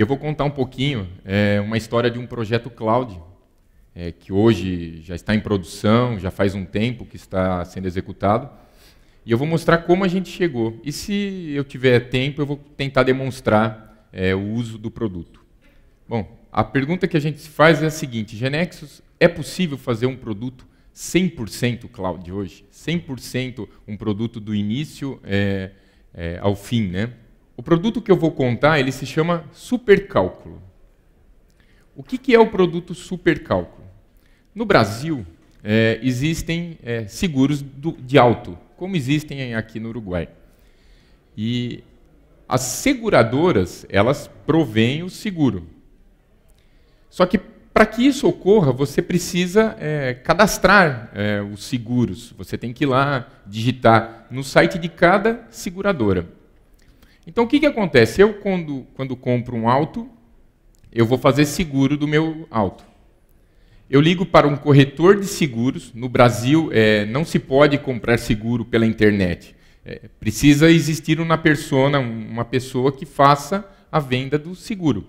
E eu vou contar um pouquinho é, uma história de um projeto cloud, é, que hoje já está em produção, já faz um tempo que está sendo executado. E eu vou mostrar como a gente chegou. E se eu tiver tempo, eu vou tentar demonstrar é, o uso do produto. Bom, a pergunta que a gente faz é a seguinte: Genexus, é possível fazer um produto 100% cloud hoje? 100% um produto do início é, é, ao fim, né? O produto que eu vou contar, ele se chama supercálculo. O que, que é o produto supercálculo? No Brasil, é, existem é, seguros do, de alto, como existem aqui no Uruguai. E as seguradoras, elas provêm o seguro. Só que para que isso ocorra, você precisa é, cadastrar é, os seguros. Você tem que ir lá digitar no site de cada seguradora. Então o que, que acontece? Eu, quando, quando compro um auto, eu vou fazer seguro do meu auto. Eu ligo para um corretor de seguros. No Brasil, é, não se pode comprar seguro pela internet. É, precisa existir uma persona, uma pessoa que faça a venda do seguro.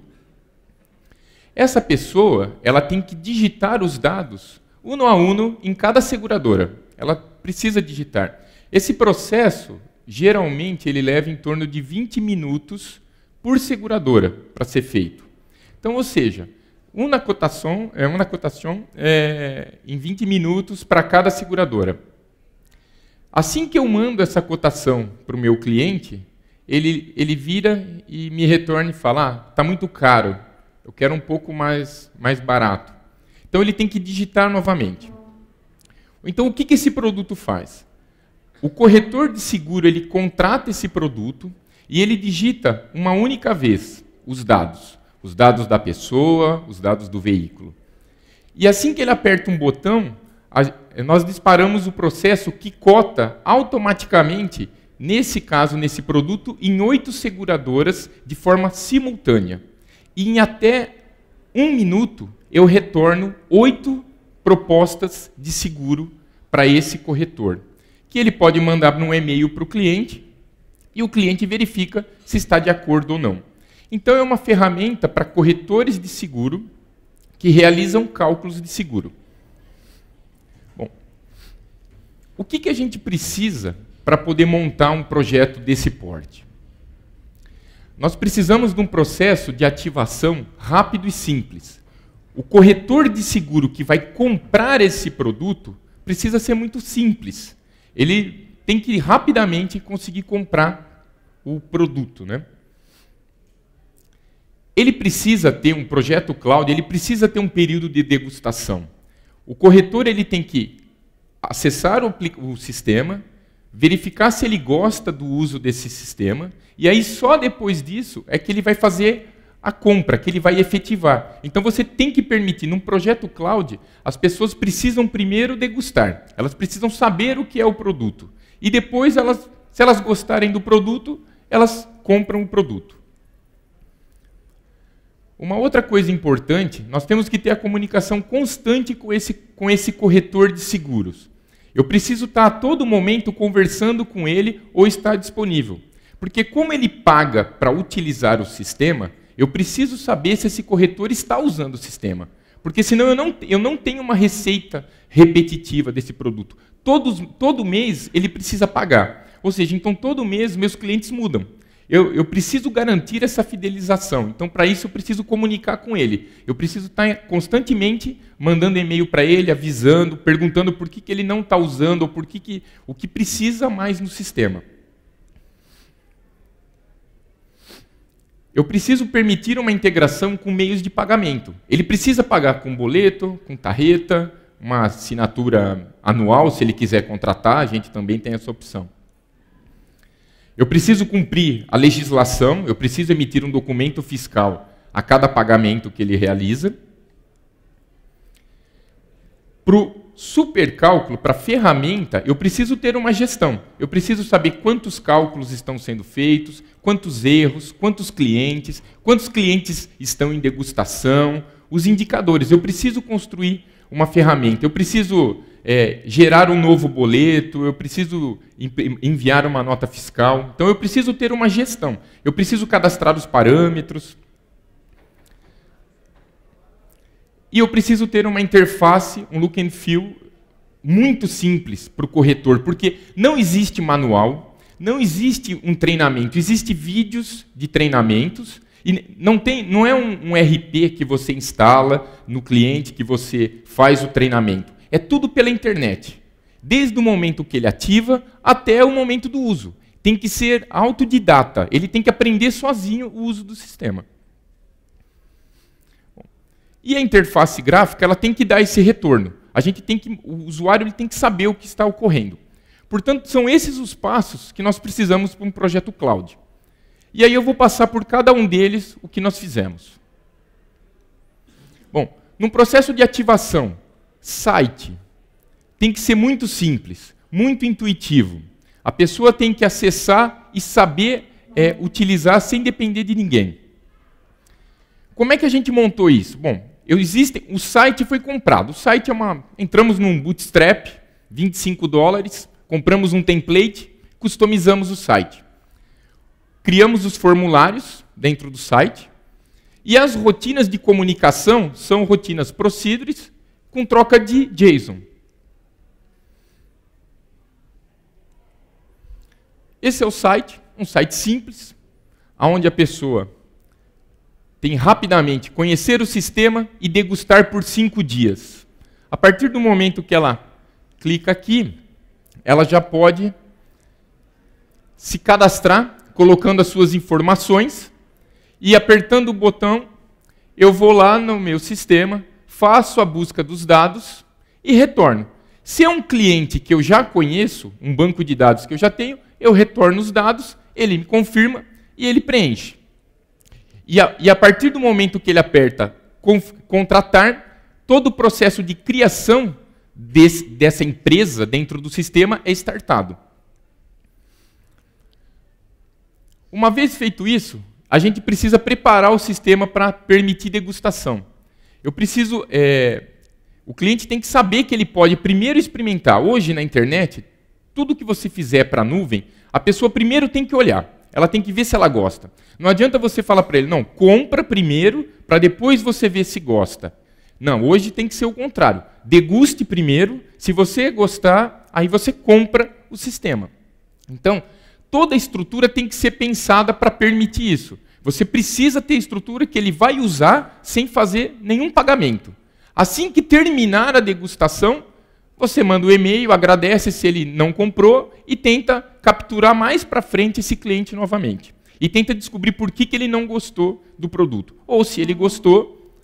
Essa pessoa, ela tem que digitar os dados uno a uno em cada seguradora. Ela precisa digitar. Esse processo geralmente ele leva em torno de 20 minutos por seguradora para ser feito. Então, ou seja, uma cotação, é, uma cotação é, em 20 minutos para cada seguradora. Assim que eu mando essa cotação para o meu cliente, ele, ele vira e me retorna e fala: está ah, tá muito caro, eu quero um pouco mais, mais barato. Então ele tem que digitar novamente. Então o que, que esse produto faz? o corretor de seguro ele contrata esse produto e ele digita uma única vez os dados, os dados da pessoa, os dados do veículo. E assim que ele aperta um botão, a, nós disparamos o processo que cota automaticamente, nesse caso, nesse produto, em oito seguradoras de forma simultânea. E em até um minuto, eu retorno oito propostas de seguro para esse corretor que ele pode mandar um e-mail para o cliente e o cliente verifica se está de acordo ou não. Então, é uma ferramenta para corretores de seguro que realizam cálculos de seguro. Bom, o que, que a gente precisa para poder montar um projeto desse porte? Nós precisamos de um processo de ativação rápido e simples. O corretor de seguro que vai comprar esse produto precisa ser muito simples ele tem que rapidamente conseguir comprar o produto, né? Ele precisa ter um projeto cloud, ele precisa ter um período de degustação. O corretor ele tem que acessar o, o sistema, verificar se ele gosta do uso desse sistema, e aí só depois disso é que ele vai fazer a compra que ele vai efetivar. Então você tem que permitir, num projeto cloud, as pessoas precisam primeiro degustar, elas precisam saber o que é o produto. E depois, elas, se elas gostarem do produto, elas compram o produto. Uma outra coisa importante, nós temos que ter a comunicação constante com esse, com esse corretor de seguros. Eu preciso estar a todo momento conversando com ele ou estar disponível. Porque como ele paga para utilizar o sistema, eu preciso saber se esse corretor está usando o sistema. Porque senão eu não, eu não tenho uma receita repetitiva desse produto. Todos, todo mês ele precisa pagar. Ou seja, então todo mês meus clientes mudam. Eu, eu preciso garantir essa fidelização. Então, para isso, eu preciso comunicar com ele. Eu preciso estar constantemente mandando e-mail para ele, avisando, perguntando por que, que ele não está usando, ou por que, que, o que precisa mais no sistema. Eu preciso permitir uma integração com meios de pagamento. Ele precisa pagar com boleto, com tarreta, uma assinatura anual, se ele quiser contratar, a gente também tem essa opção. Eu preciso cumprir a legislação, eu preciso emitir um documento fiscal a cada pagamento que ele realiza supercálculo, para ferramenta, eu preciso ter uma gestão. Eu preciso saber quantos cálculos estão sendo feitos, quantos erros, quantos clientes, quantos clientes estão em degustação, os indicadores. Eu preciso construir uma ferramenta. Eu preciso é, gerar um novo boleto, eu preciso enviar uma nota fiscal. Então, eu preciso ter uma gestão. Eu preciso cadastrar os parâmetros, E eu preciso ter uma interface, um look and feel muito simples para o corretor, porque não existe manual, não existe um treinamento, existe vídeos de treinamentos. E não, tem, não é um, um RP que você instala no cliente, que você faz o treinamento. É tudo pela internet. Desde o momento que ele ativa até o momento do uso. Tem que ser autodidata. Ele tem que aprender sozinho o uso do sistema. E a interface gráfica ela tem que dar esse retorno. A gente tem que, o usuário ele tem que saber o que está ocorrendo. Portanto, são esses os passos que nós precisamos para um projeto cloud. E aí eu vou passar por cada um deles o que nós fizemos. Bom, num processo de ativação, site tem que ser muito simples, muito intuitivo. A pessoa tem que acessar e saber é, utilizar sem depender de ninguém. Como é que a gente montou isso? Bom, eu, existem, o site foi comprado. O site é uma. Entramos num bootstrap, 25 dólares, compramos um template, customizamos o site. Criamos os formulários dentro do site. E as rotinas de comunicação são rotinas procedures com troca de JSON. Esse é o site, um site simples, onde a pessoa tem rapidamente conhecer o sistema e degustar por cinco dias. A partir do momento que ela clica aqui, ela já pode se cadastrar, colocando as suas informações e apertando o botão, eu vou lá no meu sistema, faço a busca dos dados e retorno. Se é um cliente que eu já conheço, um banco de dados que eu já tenho, eu retorno os dados, ele me confirma e ele preenche. E a, e a partir do momento que ele aperta contratar, todo o processo de criação desse, dessa empresa dentro do sistema é startado. Uma vez feito isso, a gente precisa preparar o sistema para permitir degustação. Eu preciso. É, o cliente tem que saber que ele pode primeiro experimentar. Hoje na internet, tudo que você fizer para a nuvem, a pessoa primeiro tem que olhar. Ela tem que ver se ela gosta. Não adianta você falar para ele, não, compra primeiro para depois você ver se gosta. Não, hoje tem que ser o contrário. Deguste primeiro, se você gostar, aí você compra o sistema. Então, toda a estrutura tem que ser pensada para permitir isso. Você precisa ter estrutura que ele vai usar sem fazer nenhum pagamento. Assim que terminar a degustação, você manda o um e-mail, agradece se ele não comprou e tenta capturar mais para frente esse cliente novamente. E tenta descobrir por que, que ele não gostou do produto. Ou se ele gostou,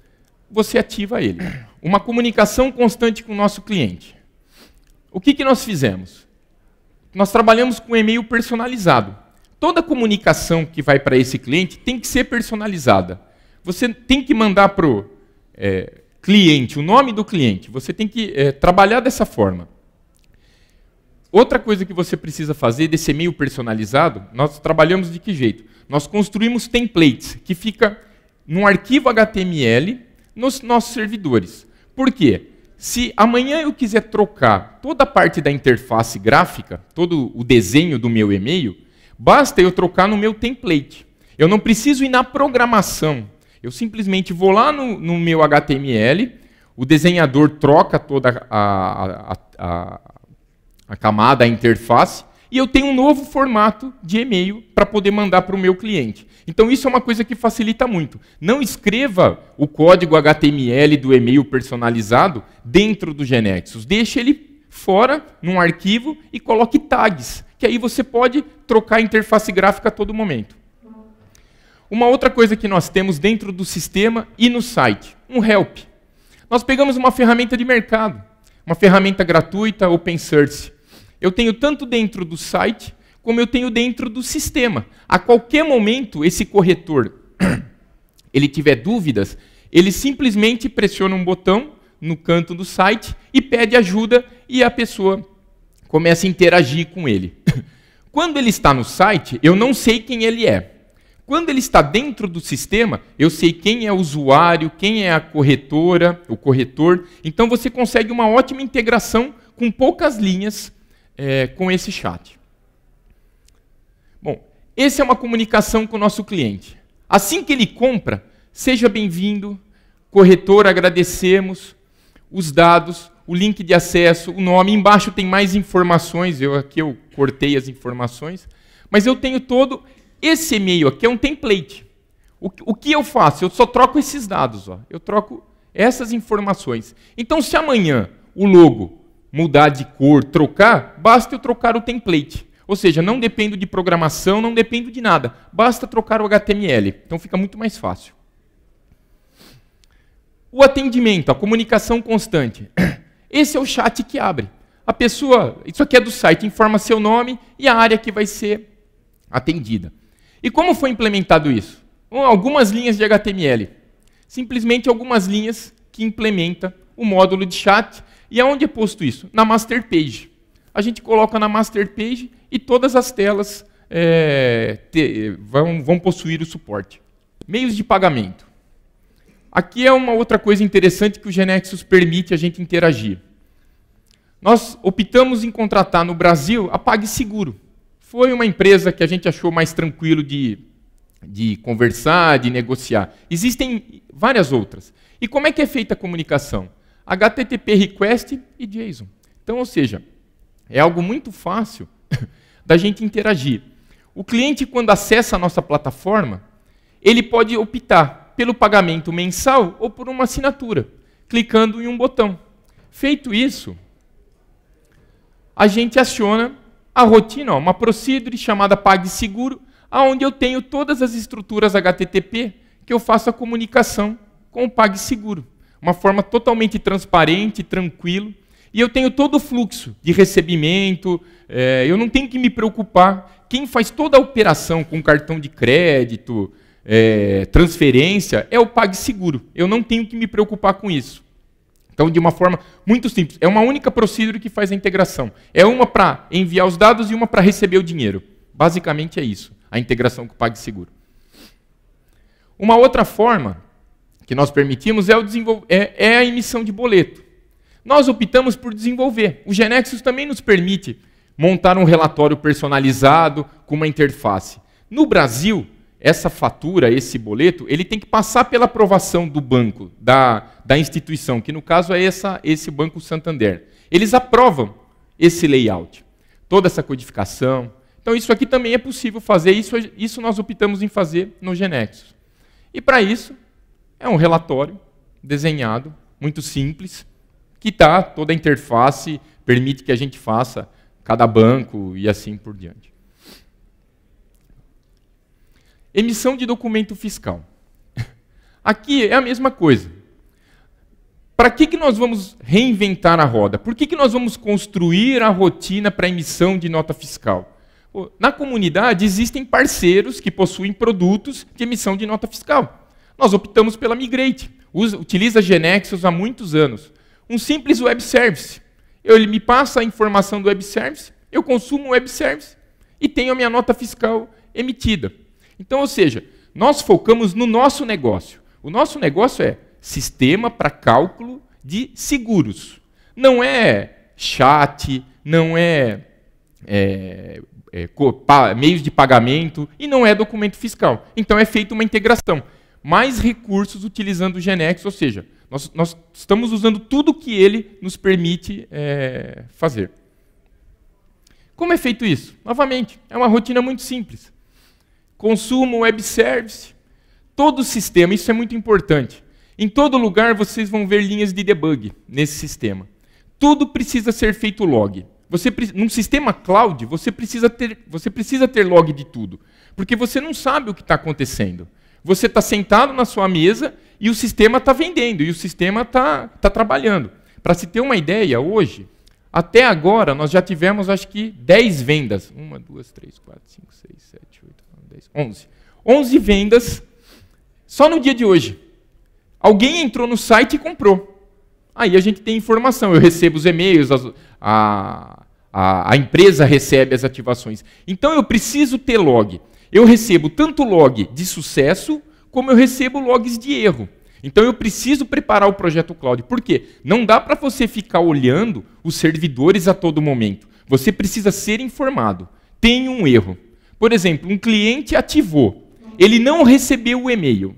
você ativa ele. Uma comunicação constante com o nosso cliente. O que, que nós fizemos? Nós trabalhamos com e-mail personalizado. Toda comunicação que vai para esse cliente tem que ser personalizada. Você tem que mandar para o é, eh, cliente, o nome do cliente. Você tem que é, trabalhar dessa forma. Outra coisa que você precisa fazer desse e-mail personalizado, nós trabalhamos de que jeito? Nós construímos templates que fica num arquivo HTML nos nossos servidores. Por quê? Se amanhã eu quiser trocar toda a parte da interface gráfica, todo o desenho do meu e-mail, basta eu trocar no meu template. Eu não preciso ir na programação eu simplesmente vou lá no, no meu HTML, o desenhador troca toda a, a, a, a camada, a interface, e eu tenho um novo formato de e-mail para poder mandar para o meu cliente. Então isso é uma coisa que facilita muito. Não escreva o código HTML do e-mail personalizado dentro do Genexus. Deixe ele fora num arquivo e coloque tags, que aí você pode trocar a interface gráfica a todo momento. Uma outra coisa que nós temos dentro do sistema e no site, um help. Nós pegamos uma ferramenta de mercado, uma ferramenta gratuita, open source. Eu tenho tanto dentro do site como eu tenho dentro do sistema. A qualquer momento esse corretor ele tiver dúvidas, ele simplesmente pressiona um botão no canto do site e pede ajuda e a pessoa começa a interagir com ele. Quando ele está no site, eu não sei quem ele é. Quando ele está dentro do sistema, eu sei quem é o usuário, quem é a corretora, o corretor. Então você consegue uma ótima integração com poucas linhas é, com esse chat. Bom, essa é uma comunicação com o nosso cliente. Assim que ele compra, seja bem-vindo, corretor, agradecemos, os dados, o link de acesso, o nome. Embaixo tem mais informações, eu aqui eu cortei as informações. Mas eu tenho todo esse e-mail aqui é um template. O, o, que eu faço? Eu só troco esses dados. Ó. Eu troco essas informações. Então, se amanhã o logo mudar de cor, trocar, basta eu trocar o template. Ou seja, não dependo de programação, não dependo de nada. Basta trocar o HTML. Então fica muito mais fácil. O atendimento, a comunicação constante. Esse é o chat que abre. A pessoa, isso aqui é do site, informa seu nome e a área que vai ser atendida. E como foi implementado isso? Um, algumas linhas de HTML. Simplesmente algumas linhas que implementa o módulo de chat. E aonde é posto isso? Na master page. A gente coloca na master page e todas as telas é, te, vão, vão possuir o suporte. Meios de pagamento. Aqui é uma outra coisa interessante que o Genexus permite a gente interagir. Nós optamos em contratar no Brasil a PagSeguro. Foi uma empresa que a gente achou mais tranquilo de, de conversar, de negociar. Existem várias outras. E como é que é feita a comunicação? HTTP request e JSON. Então, ou seja, é algo muito fácil da gente interagir. O cliente, quando acessa a nossa plataforma, ele pode optar pelo pagamento mensal ou por uma assinatura, clicando em um botão. Feito isso, a gente aciona a rotina, uma procedure chamada PagSeguro, aonde eu tenho todas as estruturas HTTP que eu faço a comunicação com o PagSeguro. Uma forma totalmente transparente, tranquilo. E eu tenho todo o fluxo de recebimento, é, eu não tenho que me preocupar. Quem faz toda a operação com cartão de crédito, é, transferência, é o PagSeguro. Eu não tenho que me preocupar com isso. Então, de uma forma muito simples, é uma única procedura que faz a integração. É uma para enviar os dados e uma para receber o dinheiro. Basicamente é isso, a integração com o PagSeguro. Uma outra forma que nós permitimos é, é, é a emissão de boleto. Nós optamos por desenvolver. O Genexus também nos permite montar um relatório personalizado com uma interface. No Brasil, essa fatura, esse boleto, ele tem que passar pela aprovação do banco, da, da instituição, que no caso é essa, esse Banco Santander. Eles aprovam esse layout, toda essa codificação. Então, isso aqui também é possível fazer, isso, isso nós optamos em fazer no Genexus. E para isso, é um relatório desenhado, muito simples, que está toda a interface, permite que a gente faça cada banco e assim por diante. Emissão de documento fiscal. Aqui é a mesma coisa. Para que, que nós vamos reinventar a roda? Por que, que nós vamos construir a rotina para emissão de nota fiscal? Na comunidade existem parceiros que possuem produtos de emissão de nota fiscal. Nós optamos pela Migrate, utiliza Genexus há muitos anos. Um simples web service. ele me passa a informação do web service, eu consumo o web service e tenho a minha nota fiscal emitida. Então, ou seja, nós focamos no nosso negócio. O nosso negócio é sistema para cálculo de seguros. Não é chat, não é, é, é meios de pagamento e não é documento fiscal. Então é feita uma integração. Mais recursos utilizando o Genex, ou seja, nós, nós estamos usando tudo que ele nos permite é, fazer. Como é feito isso? Novamente, é uma rotina muito simples consumo, web service, todo o sistema, isso é muito importante. Em todo lugar vocês vão ver linhas de debug nesse sistema. Tudo precisa ser feito log. Você num sistema cloud, você precisa ter, você precisa ter log de tudo, porque você não sabe o que está acontecendo. Você está sentado na sua mesa e o sistema está vendendo e o sistema está tá trabalhando. Para se ter uma ideia, hoje, até agora nós já tivemos acho que 10 vendas. Uma, duas, três, quatro, cinco, seis, sete, oito. 10, 11. 11 vendas só no dia de hoje. Alguém entrou no site e comprou. Aí a gente tem informação, eu recebo os e-mails, a, a, a empresa recebe as ativações. Então eu preciso ter log. Eu recebo tanto log de sucesso, como eu recebo logs de erro. Então eu preciso preparar o projeto cloud. Por quê? Não dá para você ficar olhando os servidores a todo momento. Você precisa ser informado. Tem um erro. Por exemplo, um cliente ativou, ele não recebeu o e-mail.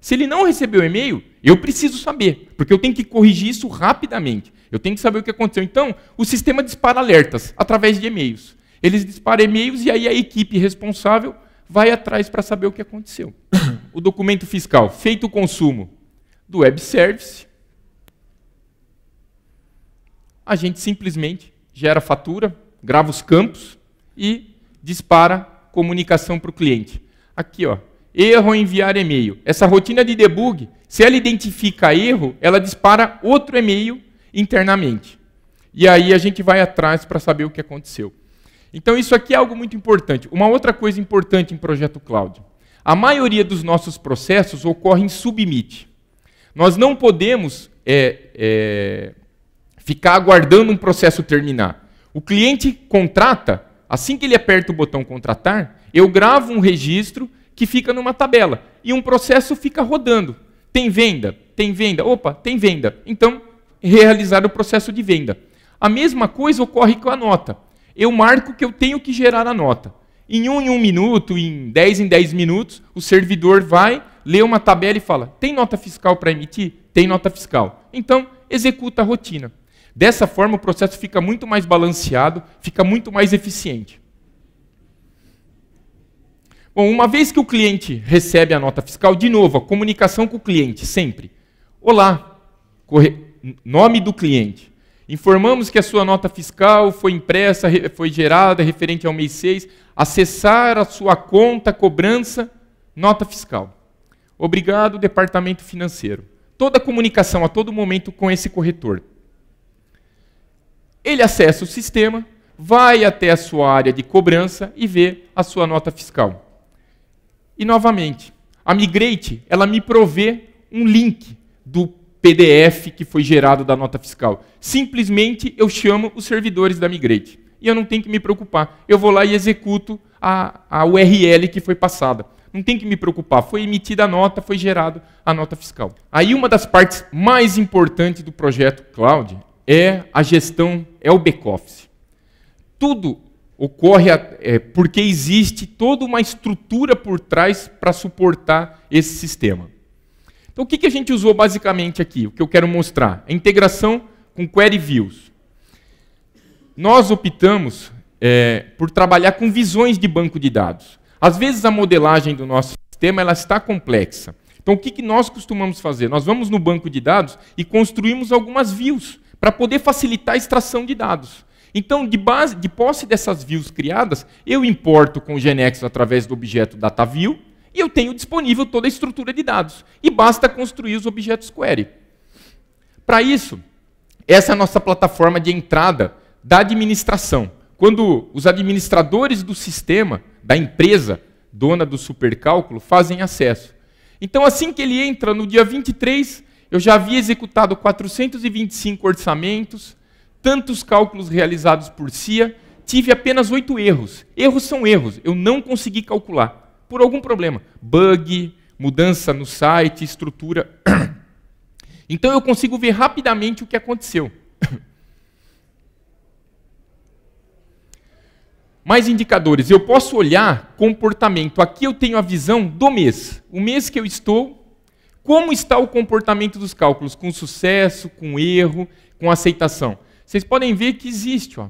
Se ele não recebeu o e-mail, eu preciso saber, porque eu tenho que corrigir isso rapidamente. Eu tenho que saber o que aconteceu. Então, o sistema dispara alertas através de e-mails. Eles disparam e-mails e aí a equipe responsável vai atrás para saber o que aconteceu. o documento fiscal, feito o consumo do web service, a gente simplesmente gera fatura, grava os campos e dispara comunicação para o cliente. Aqui, ó, erro ao enviar e-mail. Essa rotina de debug, se ela identifica erro, ela dispara outro e-mail internamente. E aí a gente vai atrás para saber o que aconteceu. Então isso aqui é algo muito importante. Uma outra coisa importante em projeto cloud. A maioria dos nossos processos ocorre em submit. Nós não podemos é, é, ficar aguardando um processo terminar. O cliente contrata, Assim que ele aperta o botão contratar, eu gravo um registro que fica numa tabela e um processo fica rodando. Tem venda, tem venda, opa, tem venda. Então, realizar o processo de venda. A mesma coisa ocorre com a nota. Eu marco que eu tenho que gerar a nota. Em um em um minuto, em dez em dez minutos, o servidor vai, lê uma tabela e fala: tem nota fiscal para emitir? Tem nota fiscal. Então, executa a rotina. Dessa forma, o processo fica muito mais balanceado, fica muito mais eficiente. Bom, uma vez que o cliente recebe a nota fiscal, de novo, a comunicação com o cliente, sempre. Olá, corre... nome do cliente. Informamos que a sua nota fiscal foi impressa, foi gerada referente ao mês 6. Acessar a sua conta, cobrança, nota fiscal. Obrigado, departamento financeiro. Toda a comunicação a todo momento com esse corretor. Ele acessa o sistema, vai até a sua área de cobrança e vê a sua nota fiscal. E novamente, a Migrate, ela me provê um link do PDF que foi gerado da nota fiscal. Simplesmente eu chamo os servidores da Migrate. E eu não tenho que me preocupar. Eu vou lá e executo a, a URL que foi passada. Não tem que me preocupar. Foi emitida a nota, foi gerada a nota fiscal. Aí uma das partes mais importantes do projeto Cloud é a gestão, é o back-office. Tudo ocorre é, porque existe toda uma estrutura por trás para suportar esse sistema. Então, o que, que a gente usou basicamente aqui? O que eu quero mostrar? A integração com query views. Nós optamos é, por trabalhar com visões de banco de dados. Às vezes, a modelagem do nosso sistema ela está complexa. Então, o que, que nós costumamos fazer? Nós vamos no banco de dados e construímos algumas views para poder facilitar a extração de dados. Então, de, base, de posse dessas views criadas, eu importo com o Genex através do objeto DataView e eu tenho disponível toda a estrutura de dados. E basta construir os objetos query. Para isso, essa é a nossa plataforma de entrada da administração. Quando os administradores do sistema, da empresa dona do supercálculo, fazem acesso. Então, assim que ele entra no dia 23, eu já havia executado 425 orçamentos, tantos cálculos realizados por CIA, tive apenas oito erros. Erros são erros, eu não consegui calcular. Por algum problema. Bug, mudança no site, estrutura. Então eu consigo ver rapidamente o que aconteceu. Mais indicadores. Eu posso olhar comportamento. Aqui eu tenho a visão do mês. O mês que eu estou como está o comportamento dos cálculos? Com sucesso, com erro, com aceitação? Vocês podem ver que existe. Ó.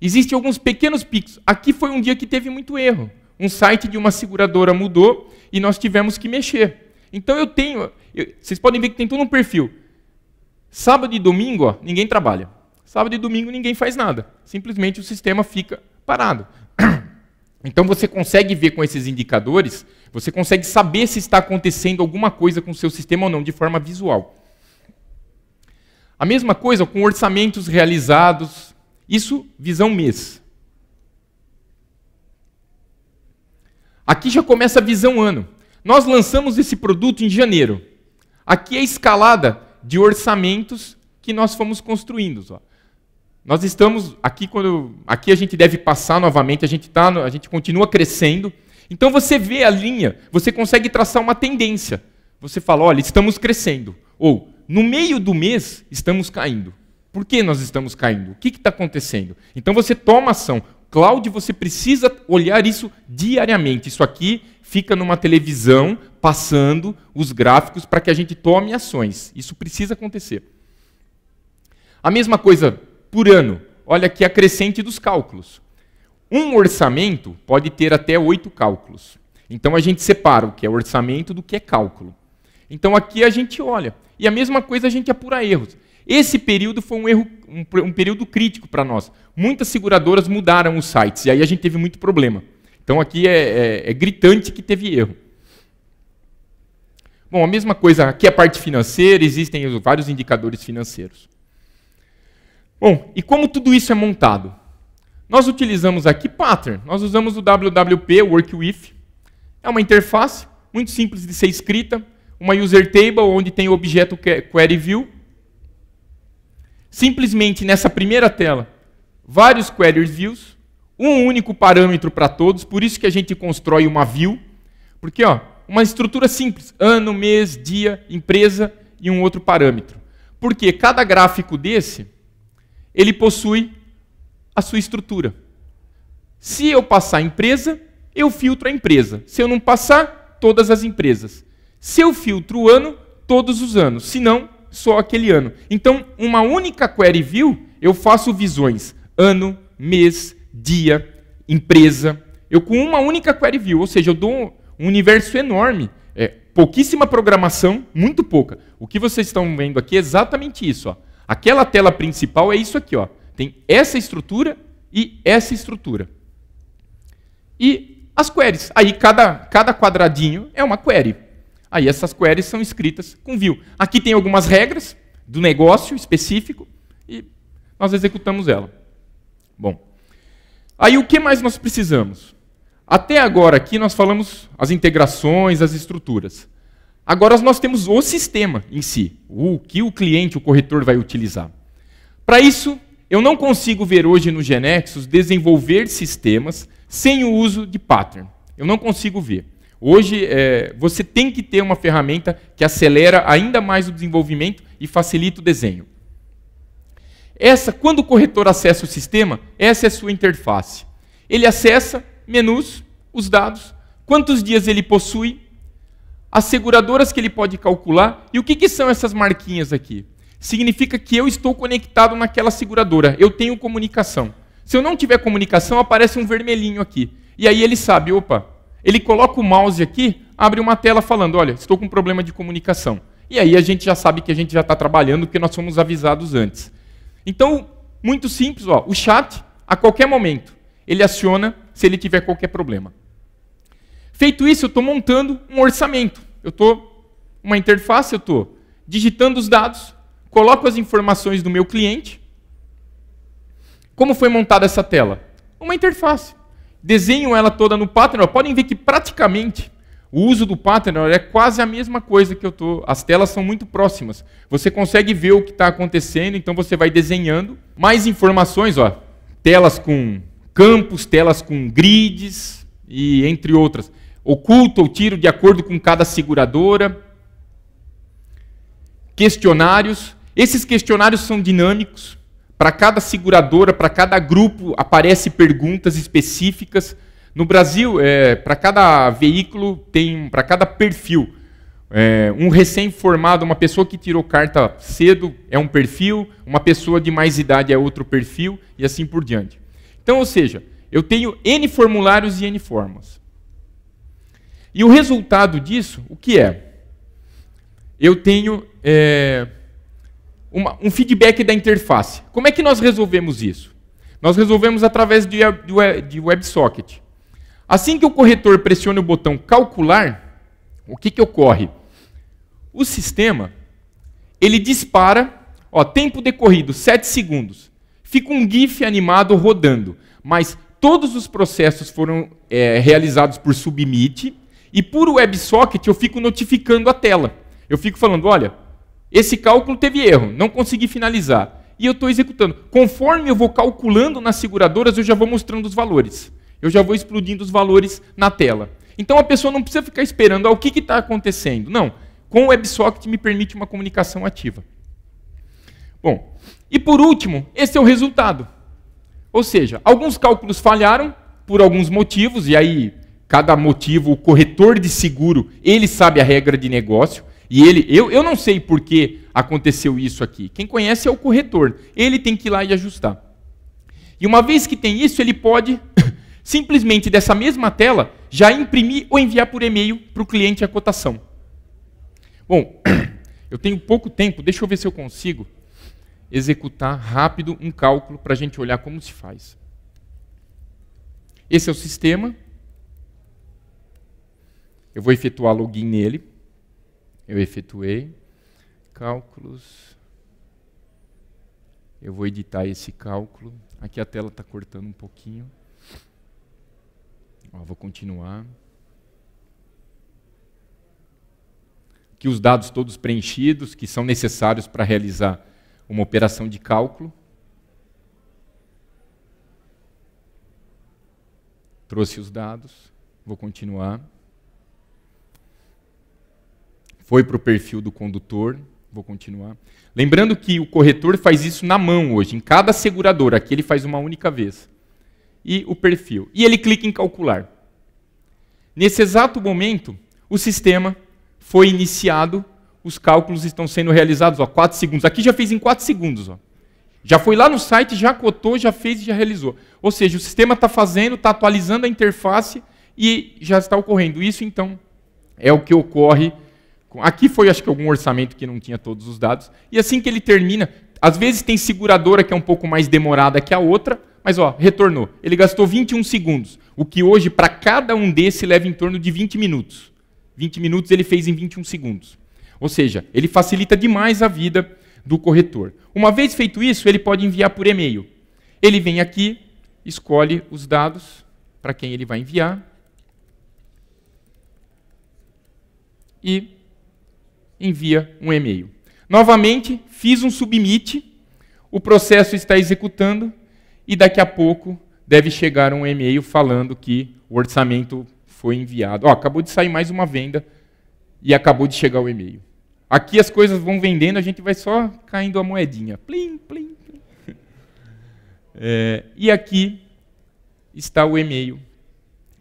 Existem alguns pequenos picos. Aqui foi um dia que teve muito erro. Um site de uma seguradora mudou e nós tivemos que mexer. Então eu tenho. Eu, vocês podem ver que tem todo um perfil. Sábado e domingo, ó, ninguém trabalha. Sábado e domingo ninguém faz nada. Simplesmente o sistema fica parado. Então você consegue ver com esses indicadores, você consegue saber se está acontecendo alguma coisa com o seu sistema ou não, de forma visual. A mesma coisa com orçamentos realizados, isso visão mês. Aqui já começa a visão ano. Nós lançamos esse produto em janeiro. Aqui é a escalada de orçamentos que nós fomos construindo. Ó. Nós estamos aqui quando aqui a gente deve passar novamente, a gente tá, a gente continua crescendo. Então você vê a linha, você consegue traçar uma tendência. Você fala, olha, estamos crescendo ou no meio do mês estamos caindo. Por que nós estamos caindo? O que está acontecendo? Então você toma ação. Cláudio, você precisa olhar isso diariamente. Isso aqui fica numa televisão passando os gráficos para que a gente tome ações. Isso precisa acontecer. A mesma coisa por ano. Olha aqui a crescente dos cálculos. Um orçamento pode ter até oito cálculos. Então a gente separa o que é orçamento do que é cálculo. Então aqui a gente olha. E a mesma coisa a gente apura erros. Esse período foi um erro, um, um período crítico para nós. Muitas seguradoras mudaram os sites e aí a gente teve muito problema. Então aqui é, é, é gritante que teve erro. Bom, a mesma coisa aqui a parte financeira, existem vários indicadores financeiros. Bom, e como tudo isso é montado? Nós utilizamos aqui pattern. Nós usamos o WWP, Work With. É uma interface muito simples de ser escrita. Uma user table onde tem o objeto query view. Simplesmente nessa primeira tela, vários query views. Um único parâmetro para todos. Por isso que a gente constrói uma view. Porque ó, uma estrutura simples. Ano, mês, dia, empresa e um outro parâmetro. Porque cada gráfico desse ele possui a sua estrutura. Se eu passar a empresa, eu filtro a empresa. Se eu não passar, todas as empresas. Se eu filtro o ano, todos os anos. Se não, só aquele ano. Então, uma única query view, eu faço visões ano, mês, dia, empresa. Eu com uma única query view, ou seja, eu dou um universo enorme. É, pouquíssima programação, muito pouca. O que vocês estão vendo aqui é exatamente isso. Ó. Aquela tela principal é isso aqui, ó. Tem essa estrutura e essa estrutura. E as queries. Aí cada, cada quadradinho é uma query. Aí essas queries são escritas com view. Aqui tem algumas regras do negócio específico e nós executamos ela. Bom, aí o que mais nós precisamos? Até agora aqui nós falamos as integrações, as estruturas. Agora nós temos o sistema em si, o que o cliente, o corretor vai utilizar. Para isso, eu não consigo ver hoje no Genexus desenvolver sistemas sem o uso de pattern. Eu não consigo ver. Hoje, é, você tem que ter uma ferramenta que acelera ainda mais o desenvolvimento e facilita o desenho. Essa, quando o corretor acessa o sistema, essa é a sua interface. Ele acessa menus, os dados, quantos dias ele possui, as seguradoras que ele pode calcular. E o que, que são essas marquinhas aqui? Significa que eu estou conectado naquela seguradora, eu tenho comunicação. Se eu não tiver comunicação, aparece um vermelhinho aqui. E aí ele sabe, opa, ele coloca o mouse aqui, abre uma tela falando, olha, estou com um problema de comunicação. E aí a gente já sabe que a gente já está trabalhando, porque nós fomos avisados antes. Então, muito simples, ó, o chat, a qualquer momento, ele aciona se ele tiver qualquer problema. Feito isso, eu estou montando um orçamento. Eu estou uma interface, eu estou digitando os dados, coloco as informações do meu cliente. Como foi montada essa tela? Uma interface. Desenho ela toda no Pattern. Podem ver que praticamente o uso do pattern é quase a mesma coisa que eu estou. As telas são muito próximas. Você consegue ver o que está acontecendo, então você vai desenhando. Mais informações, ó, telas com campos, telas com grids e entre outras oculta ou tiro de acordo com cada seguradora. Questionários. Esses questionários são dinâmicos. Para cada seguradora, para cada grupo, aparecem perguntas específicas. No Brasil, é, para cada veículo, tem para cada perfil. É, um recém-formado, uma pessoa que tirou carta cedo é um perfil, uma pessoa de mais idade é outro perfil, e assim por diante. Então, ou seja, eu tenho N formulários e N formas. E o resultado disso, o que é? Eu tenho é, uma, um feedback da interface. Como é que nós resolvemos isso? Nós resolvemos através de, de, de WebSocket. Assim que o corretor pressiona o botão calcular, o que, que ocorre? O sistema ele dispara, ó, tempo decorrido 7 segundos. Fica um GIF animado rodando, mas todos os processos foram é, realizados por submit e por WebSocket eu fico notificando a tela. Eu fico falando, olha, esse cálculo teve erro, não consegui finalizar. E eu estou executando. Conforme eu vou calculando nas seguradoras, eu já vou mostrando os valores. Eu já vou explodindo os valores na tela. Então a pessoa não precisa ficar esperando ah, o que está acontecendo. Não. Com o WebSocket me permite uma comunicação ativa. Bom, e por último, esse é o resultado. Ou seja, alguns cálculos falharam por alguns motivos, e aí cada motivo, o corretor de seguro, ele sabe a regra de negócio. E ele, eu, eu não sei por que aconteceu isso aqui. Quem conhece é o corretor. Ele tem que ir lá e ajustar. E uma vez que tem isso, ele pode simplesmente dessa mesma tela já imprimir ou enviar por e-mail para o cliente a cotação. Bom, eu tenho pouco tempo, deixa eu ver se eu consigo executar rápido um cálculo para a gente olhar como se faz. Esse é o sistema, eu vou efetuar login nele. Eu efetuei. Cálculos. Eu vou editar esse cálculo. Aqui a tela está cortando um pouquinho. Ó, vou continuar. Aqui os dados todos preenchidos que são necessários para realizar uma operação de cálculo. Trouxe os dados. Vou continuar foi para o perfil do condutor. Vou continuar. Lembrando que o corretor faz isso na mão hoje, em cada seguradora. Aqui ele faz uma única vez. E o perfil. E ele clica em calcular. Nesse exato momento, o sistema foi iniciado, os cálculos estão sendo realizados, ó, 4 segundos. Aqui já fez em 4 segundos, ó. Já foi lá no site, já cotou, já fez e já realizou. Ou seja, o sistema está fazendo, está atualizando a interface e já está ocorrendo. Isso, então, é o que ocorre Aqui foi, acho que, algum orçamento que não tinha todos os dados. E assim que ele termina, às vezes tem seguradora que é um pouco mais demorada que a outra, mas ó, retornou. Ele gastou 21 segundos, o que hoje, para cada um desse, leva em torno de 20 minutos. 20 minutos ele fez em 21 segundos. Ou seja, ele facilita demais a vida do corretor. Uma vez feito isso, ele pode enviar por e-mail. Ele vem aqui, escolhe os dados para quem ele vai enviar. E envia um e-mail. Novamente, fiz um submit, o processo está executando e daqui a pouco deve chegar um e-mail falando que o orçamento foi enviado. Oh, acabou de sair mais uma venda e acabou de chegar o e-mail. Aqui as coisas vão vendendo, a gente vai só caindo a moedinha. Plim, plim, plim. É, e aqui está o e-mail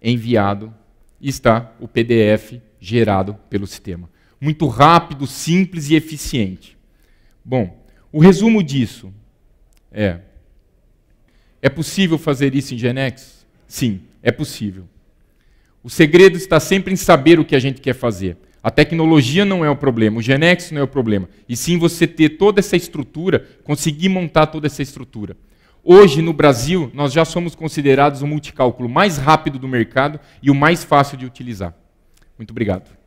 enviado, está o PDF gerado pelo sistema muito rápido, simples e eficiente. Bom, o resumo disso é: é possível fazer isso em Genex? Sim, é possível. O segredo está sempre em saber o que a gente quer fazer. A tecnologia não é o problema, o Genex não é o problema. E sim você ter toda essa estrutura, conseguir montar toda essa estrutura. Hoje, no Brasil, nós já somos considerados o multicálculo mais rápido do mercado e o mais fácil de utilizar. Muito obrigado.